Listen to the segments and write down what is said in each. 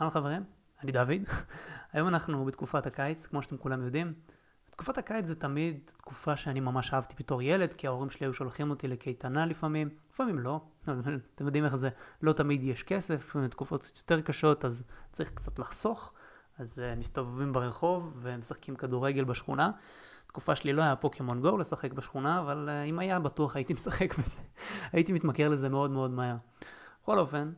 אהלן חברים, אני דוד. היום אנחנו בתקופת הקיץ, כמו שאתם כולם יודעים. תקופת הקיץ זה תמיד תקופה שאני ממש אהבתי בתור ילד, כי ההורים שלי היו שולחים אותי לקייטנה לפעמים, לפעמים לא, אתם יודעים איך זה, לא תמיד יש כסף, לפעמים תקופות יותר קשות, אז צריך קצת לחסוך, אז uh, מסתובבים ברחוב ומשחקים כדורגל בשכונה. תקופה שלי לא היה פוקימון גו לשחק בשכונה, אבל uh, אם היה, בטוח הייתי משחק בזה. הייתי מתמכר לזה מאוד מאוד מהר. בכל אופן,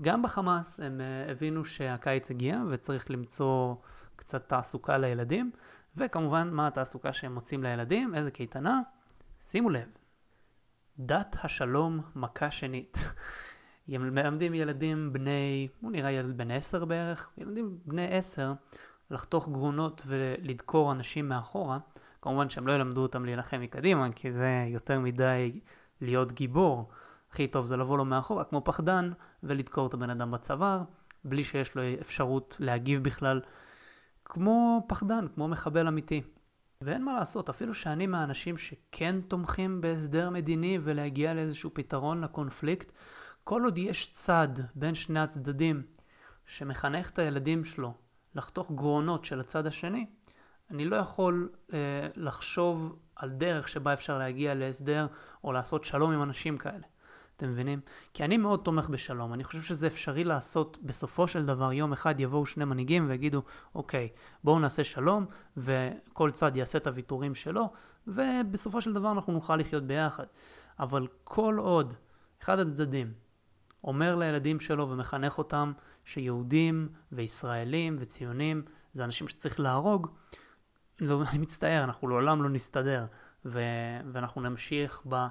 גם בחמאס הם אה, הבינו שהקיץ הגיע וצריך למצוא קצת תעסוקה לילדים, וכמובן מה התעסוקה שהם מוצאים לילדים, איזה קייטנה. שימו לב, דת השלום מכה שנית. הם מלמדים ילדים בני, הוא נראה ילד בן עשר בערך, ילדים בני עשר לחתוך גרונות ולדקור אנשים מאחורה. כמובן שהם לא ילמדו אותם להילחם מקדימה, כי זה יותר מדי להיות גיבור. הכי טוב זה לבוא לו מאחורה כמו פחדן ולדקור את הבן אדם בצוואר, בלי שיש לו אפשרות להגיב בכלל, כמו פחדן, כמו מחבל אמיתי. ואין מה לעשות, אפילו שאני מהאנשים שכן תומכים בהסדר מדיני ולהגיע לאיזשהו פתרון לקונפליקט, כל עוד יש צד בין שני הצדדים שמחנך את הילדים שלו לחתוך גרונות של הצד השני, אני לא יכול אה, לחשוב על דרך שבה אפשר להגיע להסדר או לעשות שלום עם אנשים כאלה. אתם מבינים? כי אני מאוד תומך בשלום, אני חושב שזה אפשרי לעשות, בסופו של דבר יום אחד יבואו שני מנהיגים ויגידו, אוקיי, בואו נעשה שלום, וכל צד יעשה את הוויתורים שלו, ובסופו של דבר אנחנו נוכל לחיות ביחד. אבל כל עוד אחד הצדדים אומר לילדים שלו ומחנך אותם שיהודים וישראלים וציונים זה אנשים שצריך להרוג, לא, אני מצטער, אנחנו לעולם לא נסתדר, ו- ואנחנו נמשיך ב...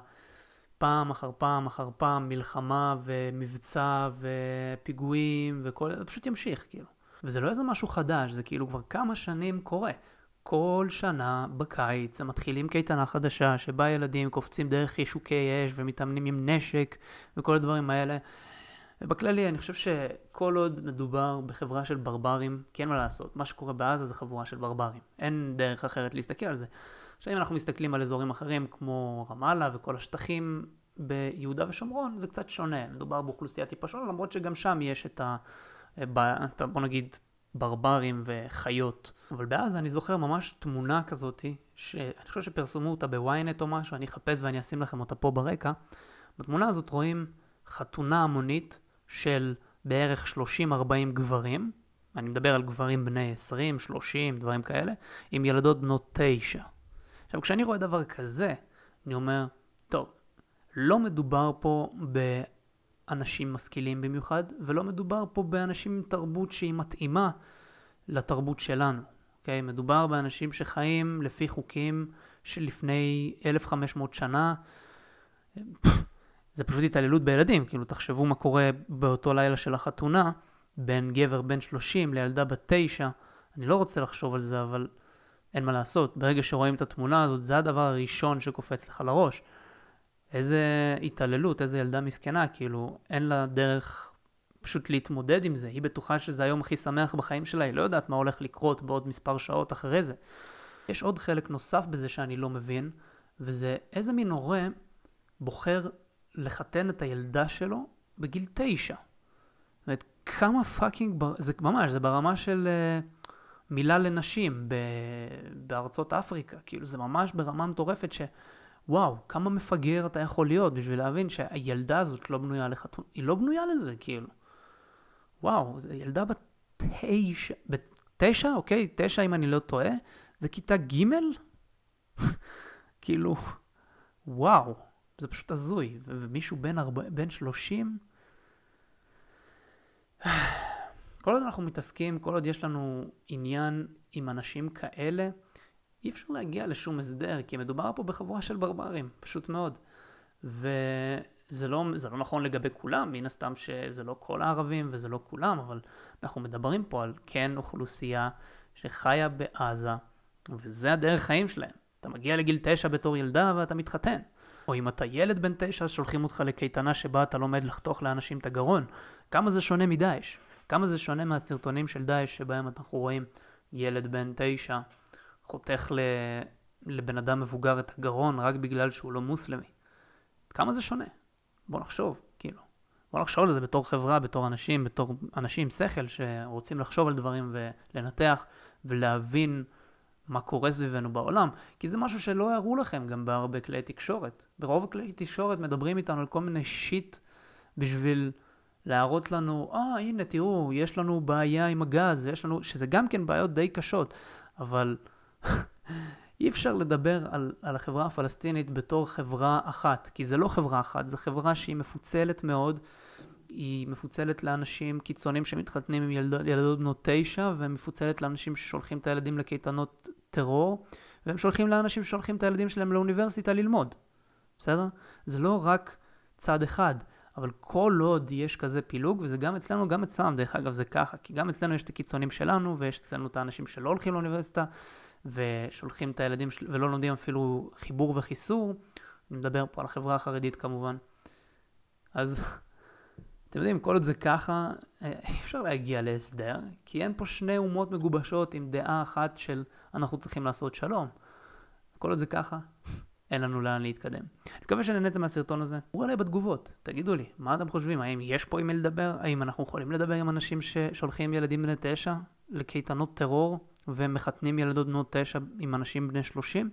פעם אחר פעם אחר פעם מלחמה ומבצע ופיגועים וכל זה, פשוט ימשיך כאילו. וזה לא איזה משהו חדש, זה כאילו כבר כמה שנים קורה. כל שנה בקיץ הם מתחילים קייטנה חדשה שבה ילדים קופצים דרך חישוקי אש ומתאמנים עם נשק וכל הדברים האלה. ובכללי, אני חושב שכל עוד מדובר בחברה של ברברים, כי אין מה לעשות, מה שקורה בעזה זה חבורה של ברברים. אין דרך אחרת להסתכל על זה. עכשיו, אם אנחנו מסתכלים על אזורים אחרים, כמו רמאללה וכל השטחים ביהודה ושומרון, זה קצת שונה. מדובר באוכלוסייה טיפה שונה, למרות שגם שם יש את ה... בוא נגיד, ברברים וחיות. אבל בעזה אני זוכר ממש תמונה כזאתי, שאני חושב שפרסמו אותה בוויינט או משהו, אני אחפש ואני אשים לכם אותה פה ברקע. בתמונה הזאת רואים חתונה המונית של בערך 30-40 גברים, אני מדבר על גברים בני 20, 30, דברים כאלה, עם ילדות בנות 9. עכשיו, כשאני רואה דבר כזה, אני אומר, טוב, לא מדובר פה באנשים משכילים במיוחד, ולא מדובר פה באנשים עם תרבות שהיא מתאימה לתרבות שלנו. אוקיי? Okay? מדובר באנשים שחיים לפי חוקים שלפני 1,500 שנה. זה פשוט התעללות בילדים, כאילו תחשבו מה קורה באותו לילה של החתונה בין גבר בן 30 לילדה בת 9, אני לא רוצה לחשוב על זה, אבל אין מה לעשות, ברגע שרואים את התמונה הזאת, זה הדבר הראשון שקופץ לך לראש. איזה התעללות, איזה ילדה מסכנה, כאילו, אין לה דרך פשוט להתמודד עם זה, היא בטוחה שזה היום הכי שמח בחיים שלה, היא לא יודעת מה הולך לקרות בעוד מספר שעות אחרי זה. יש עוד חלק נוסף בזה שאני לא מבין, וזה איזה מין הורה בוחר לחתן את הילדה שלו בגיל תשע. זאת אומרת, כמה פאקינג, זה ממש, זה ברמה של אה, מילה לנשים ב, בארצות אפריקה, כאילו זה ממש ברמה מטורפת ש... וואו, כמה מפגר אתה יכול להיות בשביל להבין שהילדה הזאת לא בנויה לחתון, היא לא בנויה לזה, כאילו. וואו, זו ילדה בתשע, בתשע, אוקיי, תשע אם אני לא טועה, זה כיתה ג' כאילו, וואו. זה פשוט הזוי. ומישהו בן, ארבע, בן 30... כל עוד אנחנו מתעסקים, כל עוד יש לנו עניין עם אנשים כאלה, אי אפשר להגיע לשום הסדר, כי מדובר פה בחבורה של ברברים, פשוט מאוד. וזה לא, לא נכון לגבי כולם, מן הסתם שזה לא כל הערבים וזה לא כולם, אבל אנחנו מדברים פה על כן אוכלוסייה שחיה בעזה, וזה הדרך חיים שלהם. אתה מגיע לגיל תשע בתור ילדה ואתה מתחתן. או אם אתה ילד בן תשע, אז שולחים אותך לקייטנה שבה אתה לומד לחתוך לאנשים את הגרון. כמה זה שונה מדאעש? כמה זה שונה מהסרטונים של דאעש שבהם אנחנו רואים ילד בן תשע חותך ל... לבן אדם מבוגר את הגרון רק בגלל שהוא לא מוסלמי. כמה זה שונה? בוא נחשוב, כאילו. בוא נחשוב על זה בתור חברה, בתור אנשים, בתור אנשים עם שכל שרוצים לחשוב על דברים ולנתח ולהבין מה קורה סביבנו בעולם, כי זה משהו שלא הראו לכם גם בהרבה כלי תקשורת. ברוב כלי תקשורת מדברים איתנו על כל מיני שיט בשביל להראות לנו, אה, ah, הנה, תראו, יש לנו בעיה עם הגז, ויש לנו, שזה גם כן בעיות די קשות, אבל אי אפשר לדבר על, על החברה הפלסטינית בתור חברה אחת, כי זה לא חברה אחת, זו חברה שהיא מפוצלת מאוד, היא מפוצלת לאנשים קיצונים שמתחתנים עם ילד, ילדות בנות תשע, ומפוצלת לאנשים ששולחים את הילדים לקייטנות טרור, והם שולחים לאנשים ששולחים את הילדים שלהם לאוניברסיטה ללמוד, בסדר? זה לא רק צד אחד, אבל כל עוד יש כזה פילוג, וזה גם אצלנו, גם אצלם, דרך אגב זה ככה, כי גם אצלנו יש את הקיצונים שלנו, ויש אצלנו את האנשים שלא הולכים לאוניברסיטה, ושולחים את הילדים של... ולא לומדים אפילו חיבור וחיסור, אני מדבר פה על החברה החרדית כמובן. אז אתם יודעים, כל עוד זה ככה, אה, אי אפשר להגיע להסדר, כי אין פה שני אומות מגובשות עם דעה אחת של אנחנו צריכים לעשות שלום. כל עוד זה ככה, אין לנו לאן להתקדם. אני מקווה שנהנתם מהסרטון הזה. תראו עליי בתגובות, תגידו לי, מה אתם חושבים? האם יש פה עם מי לדבר? האם אנחנו יכולים לדבר עם אנשים ששולחים ילדים בני תשע לקייטנות טרור ומחתנים ילדות בנות תשע עם אנשים בני שלושים?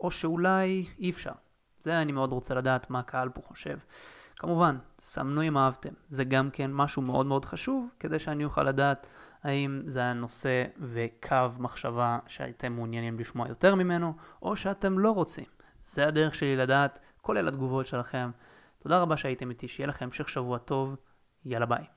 או שאולי אי אפשר. זה אני מאוד רוצה לדעת מה הקהל פה חושב. כמובן, סמנו אם אהבתם, זה גם כן משהו מאוד מאוד חשוב, כדי שאני אוכל לדעת האם זה הנושא וקו מחשבה שאתם מעוניינים לשמוע יותר ממנו, או שאתם לא רוצים. זה הדרך שלי לדעת, כולל התגובות שלכם. תודה רבה שהייתם איתי, שיהיה לכם המשך שבוע טוב, יאללה ביי.